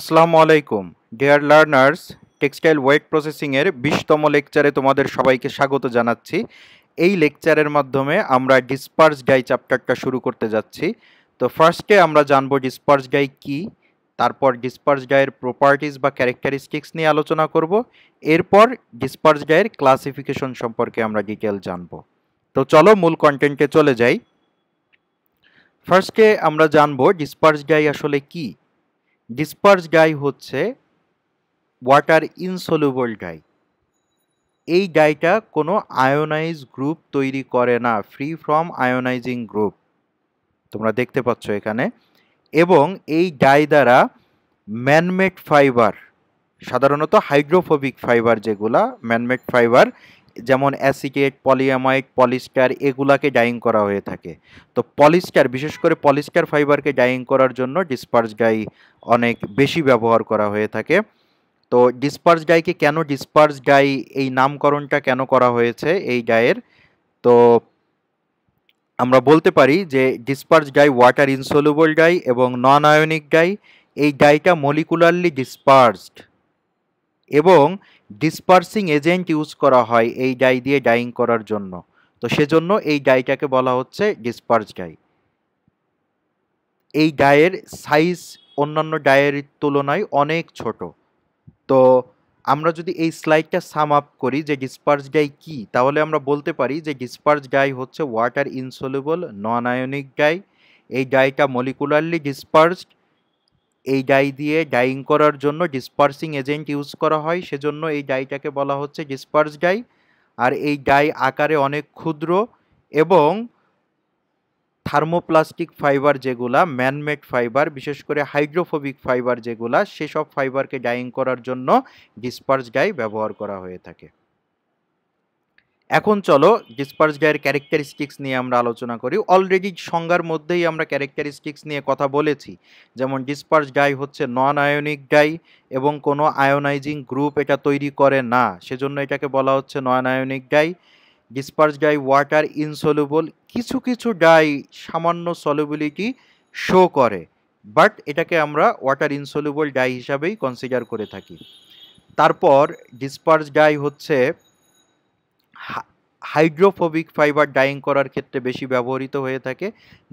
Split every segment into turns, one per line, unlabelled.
আসসালামু আলাইকুম dear learners textile wet প্রসেসিংয়ের বিশতম লেকচারে তোমাদের সবাইকে স্বাগত জানাচ্ছি এই লেকচারের মাধ্যমে আমরা ডিসপার্স ডাই চ্যাপ্টারটা শুরু করতে যাচ্ছি তো ফার্স্টে আমরা জানবো ডিসপার্স ডাই কী তারপর ডিসপার্স ডায়ের প্রপার্টিস বা ক্যারেক্টারিস্টিক্স নিয়ে আলোচনা করব এরপর ডিসপার্স ডায়ের ক্লাসিফিকেশন সম্পর্কে আমরা ডিটেল জানব তো চলো মূল কন্টেন্টে চলে যাই ফার্স্টে আমরা জানবো ডিসপার্স ডাই আসলে কী ডিসপার্স ডাই হচ্ছে ওয়াটার ইনসলুবল ডাই এই গাইটা কোনো আয়োনাইজ গ্রুপ তৈরি করে না ফ্রি ফ্রম আয়োনাইজিং গ্রুপ তোমরা দেখতে পাচ্ছ এখানে এবং এই গাই দ্বারা ম্যানমেড ফাইবার সাধারণত হাইড্রোফোবিক ফাইবার যেগুলা ম্যানমেড ফাইবার যেমন অ্যাসিকেট পলিয়ামাইট পলিস্টার এগুলাকে ডাইং করা হয়ে থাকে তো পলিস্টার বিশেষ করে পলিস্টার ফাইবারকে ডাইং করার জন্য ডিসপার্স ডাই অনেক বেশি ব্যবহার করা হয়ে থাকে তো ডিসপার্স ডাইকে কেন ডিসপার্স ডাই এই নামকরণটা কেন করা হয়েছে এই ডায়ের তো আমরা বলতে পারি যে disperse dye water insoluble dye এবং নন আয়নিক ডাই এই ডাইটা মলিকুলারলি ডিসপার্সড এবং ডিসপার্সিং এজেন্ট ইউজ করা হয় এই ডাই দিয়ে ডাইং করার জন্য তো সেজন্য এই ডাইটাকে বলা হচ্ছে ডিসপার্স ডাই এই ডায়ের সাইজ অন্যান্য ডায়ের তুলনায় অনেক ছোট তো আমরা যদি এই স্লাইডটা সাম আপ করি যে ডিসপার্স ডাই কি তাহলে আমরা বলতে পারি যে ডিসপার্স ডাই হচ্ছে water insoluble non ionic dye এই ডাইটা মলিকুলারলি ডিসপার্সড এই ডাই দিয়ে ডাইং করার জন্য ডিসপার্সিং এজেন্ট ইউজ করা হয় সেজন্য এই ডাইটাকে বলা হচ্ছে ডিসপার্স ডাই আর এই ডাই আকারে অনেক ক্ষুদ্র এবং থার্মোপ্লাস্টিক ফাইবার যেগুলা ম্যানমেড ফাইবার বিশেষ করে হাইড্রোফোবিক ফাইবার যেগুলা সেসব ফাইবারকে ডাইং করার জন্য ডিসপার্স ডাই ব্যবহার করা হয়ে থাকে এখন চলো ডিসপার্স গায়ের ক্যারেক্টারিস্টিক্স নিয়ে আমরা আলোচনা করি অলরেডি সংজ্ঞার মধ্যেই আমরা ক্যারেক্টারিস্টিক্স নিয়ে কথা বলেছি যেমন ডিসপার্স ডাই হচ্ছে নন আয়নিক ডাই এবং কোনো আয়োনাইজিং গ্রুপ এটা তৈরি করে না সেজন্য এটাকে বলা হচ্ছে non ionic dye disperse dye water insoluble কিছু কিছু ডাই সামান্য সলুবিলিটি শো করে বাট এটাকে আমরা ওয়াটার ইনসলুবল ডাই হিসাবেই কনসিডার করে থাকি তারপর ডিসপার্স ডাই হচ্ছে হাইড্রোফোবিক ফাইবার ডাইং করার ক্ষেত্রে বেশি ব্যবহৃত হয়ে থাকে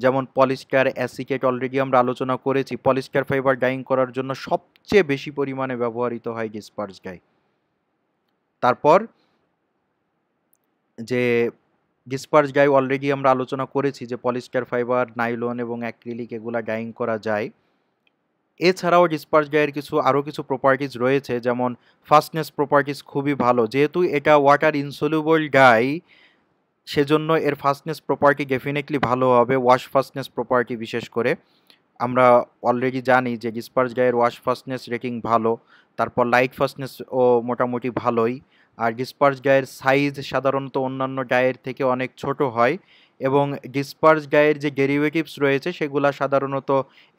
যেমন পলিস্টার অ্যাসিকেট অলরেডি আমরা আলোচনা করেছি পলিস্টার ফাইবার ডাইং করার জন্য সবচেয়ে বেশি পরিমাণে ব্যবহৃত হয় ডিসপার্স ডাই তারপর যে ডিসপার্স ডাই অলরেডি আমরা আলোচনা করেছি যে পলিস্টার ফাইবার নাইলন এবং অ্যাক্রিলিক এগুলা ডাইং করা যায় এছাড়াও ডিসপার্স গায়ের কিছু আরও কিছু প্রপার্টিজ রয়েছে যেমন ফাস্টনেস প্রপার্টিস খুবই ভালো যেহেতু এটা ওয়াটার ইনসলিউবল ডাই সেজন্য এর ফাস্টনেস প্রপার্টি ডেফিনেটলি ভালো হবে ওয়াশ ফাস্টনেস প্রপার্টি বিশেষ করে আমরা অলরেডি জানি যে ডিসপার্স গায়ের ওয়াশ ফাস্টনেস রেটিং ভালো তারপর লাইট ফাস্টনেস ও মোটামুটি ভালোই আর ডিসপার্স গায়ের সাইজ সাধারণত অন্যান্য গায়ের থেকে অনেক ছোট হয় এবং ডিসপার্স গায়ের যে ডেরিভেটিভস রয়েছে সেগুলো সাধারণত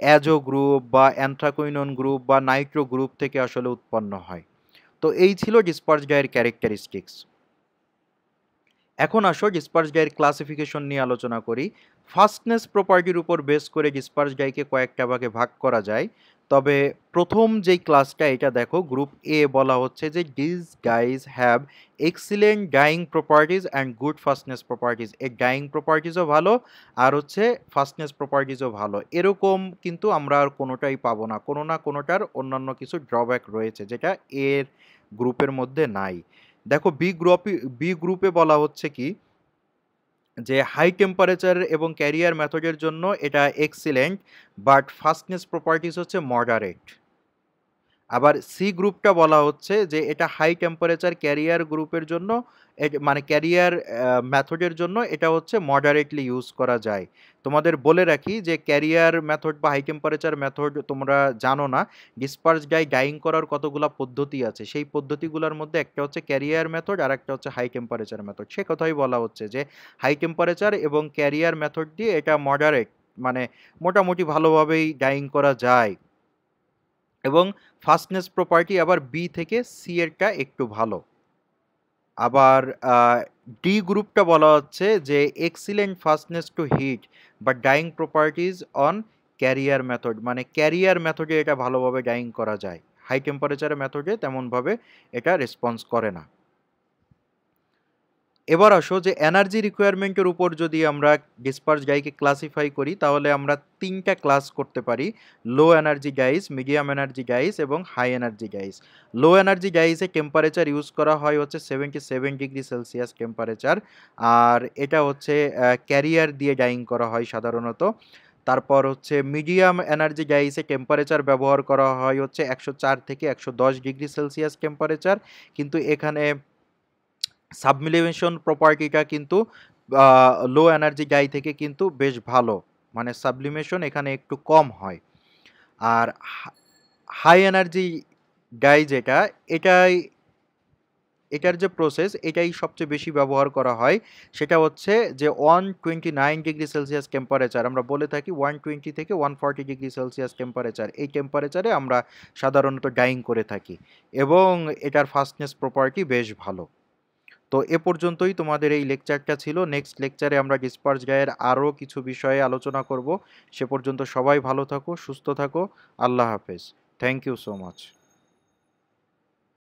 অ্যাজো গ্রুপ বা অ্যান্থ্রাকুইনন গ্রুপ বা নাইট্রো গ্রুপ থেকে আসলে উৎপন্ন হয় তো এই ছিল ডিসপার্স গায়ের ক্যারেক্টারিস্টিক্স এখন আসো ডিসপার্স গায়ের ক্লাসিফিকেশন নিয়ে আলোচনা করি ফাস্টনেস প্রপার্টির উপর বেস করে ডিসপার্স গাইকে কয়েকটা ভাগে ভাগ করা যায় তবে প্রথম যেই ক্লাসটা এটা দেখো গ্রুপ এ বলা হচ্ছে যে these dyes have excellent dyeing properties and good fastness properties এর ডাইং প্রপার্টিজও ভালো আর হচ্ছে ফাস্টনেস প্রপার্টিজও ভালো এরকম কিন্তু আমরা আর কোনোটাই পাবো না কোনো না কোনোটার অন্যান্য কিছু ড্রব্যাক রয়েছে যেটা এর গ্রুপের মধ্যে নাই দেখো বি গ্রুপ বি গ্রুপে বলা হচ্ছে কি যে হাই টেম্পারেচার এবং ক্যারিয়ার মেথডের জন্য এটা এক্সিলেন্ট বাট ফাস্টনেস প্রপার্টিস হচ্ছে মডারেট আবার সি গ্রুপটা বলা হচ্ছে যে এটা হাই টেম্পারেচার ক্যারিয়ার গ্রুপের জন্য মানে ক্যারিয়ার মেথডের জন্য এটা হচ্ছে মডারেটলি ইউজ করা যায় তোমাদের বলে রাখি যে ক্যারিয়ার মেথড বা হাই টেম্পারেচার মেথড তোমরা জানো না ডিসপার্স ডাই ডাইং করার কতগুলো পদ্ধতি আছে সেই পদ্ধতিগুলোর মধ্যে একটা হচ্ছে ক্যারিয়ার মেথড আর একটা হচ্ছে হাই টেম্পারেচার মেথড সে কথাই বলা হচ্ছে যে হাই টেম্পারেচার এবং ক্যারিয়ার মেথড দিয়ে এটা মডারেট মানে মোটামুটি ভালোভাবেই ডাইং করা যায় এবং ফাস্টনেস প্রপার্টি আবার বি থেকে সি এরটা একটু ভালো আবার ডি গ্রুপটা বলা হচ্ছে যে এক্সিলেন্ট ফাস্টনেস টু হিট বা dyeing properties on carrier method মানে ক্যারিয়ার মেথডে এটা ভালোভাবে ডাইং করা যায় হাই টেম্পারেচারের মেথডে তেমনভাবে এটা রেসপন্স করে না এবার আসো যে এনার্জি রিকোয়ারমেন্টের উপর যদি আমরা ডিসপার্স গাইকে ক্লাসিফাই করি তাহলে আমরা তিনটা ক্লাস করতে পারি low energy dyes medium energy dyes এবং high energy dyes low energy গাইসে টেম্পারেচার ইউজ করা হয় হচ্ছে seventy seven degree Celsius temperature আর এটা হচ্ছে ক্যারিয়ার দিয়ে ডাইং করা হয় সাধারণত তারপর হচ্ছে মিডিয়াম এনার্জি গাইসে টেম্পারেচার ব্যবহার করা হয় হচ্ছে একশো চার থেকে একশো দশ ডিগ্রি সেলসিয়াস টেম্পারেচার কিন্তু এখানে সাবমিলিভেশন প্রপার্টিটা কিন্তু লো এনার্জি ডাই থেকে কিন্তু বেশ ভালো মানে সাবলিমেশন এখানে একটু কম হয় আর হাই এনার্জি ডাই যেটা এটাই এটার যে প্রসেস এটাই সবচেয়ে বেশি ব্যবহার করা হয় সেটা হচ্ছে যে one twenty nine degree Celsius temperature আমরা বলে থাকি ওয়ান টোয়েন্টি থেকে one forty degree Celsius temperature এই টেম্পারেচারে আমরা সাধারণত ডাইং করে থাকি এবং এটার ফাস্টনেস প্রপার্টি বেশ ভালো তো এ পর্যন্তই তোমাদের এই লেকচারটা ছিল নেক্সট লেকচারে আমরা ডিসপার্স গায়ের আরও কিছু বিষয়ে আলোচনা করব সে পর্যন্ত সবাই ভালো থাকো সুস্থ থাকো আল্লাহ হাফেজ থ্যাংক ইউ সো মাচ